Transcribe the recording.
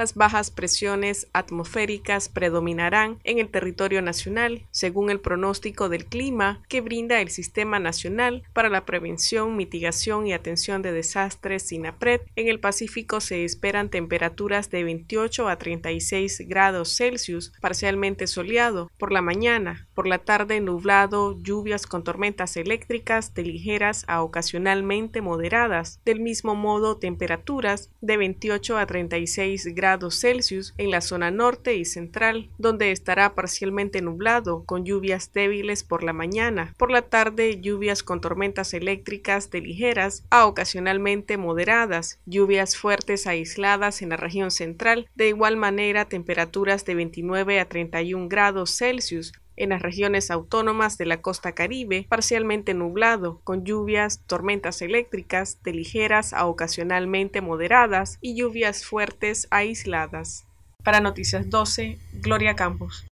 las bajas presiones atmosféricas predominarán en el territorio nacional, según el pronóstico del clima que brinda el Sistema Nacional para la Prevención, Mitigación y Atención de Desastres SINAPRED. En el Pacífico se esperan temperaturas de 28 a 36 grados Celsius, parcialmente soleado por la mañana, por la tarde nublado, lluvias con tormentas eléctricas de ligeras a ocasionalmente moderadas. Del mismo modo, temperaturas de 28 a 36 grados Celsius en la zona norte y central, donde estará parcialmente nublado, con lluvias débiles por la mañana, por la tarde lluvias con tormentas eléctricas de ligeras a ocasionalmente moderadas, lluvias fuertes aisladas en la región central, de igual manera temperaturas de 29 a 31 grados Celsius, en las regiones autónomas de la costa caribe, parcialmente nublado, con lluvias, tormentas eléctricas de ligeras a ocasionalmente moderadas y lluvias fuertes aisladas. Para Noticias 12, Gloria Campos.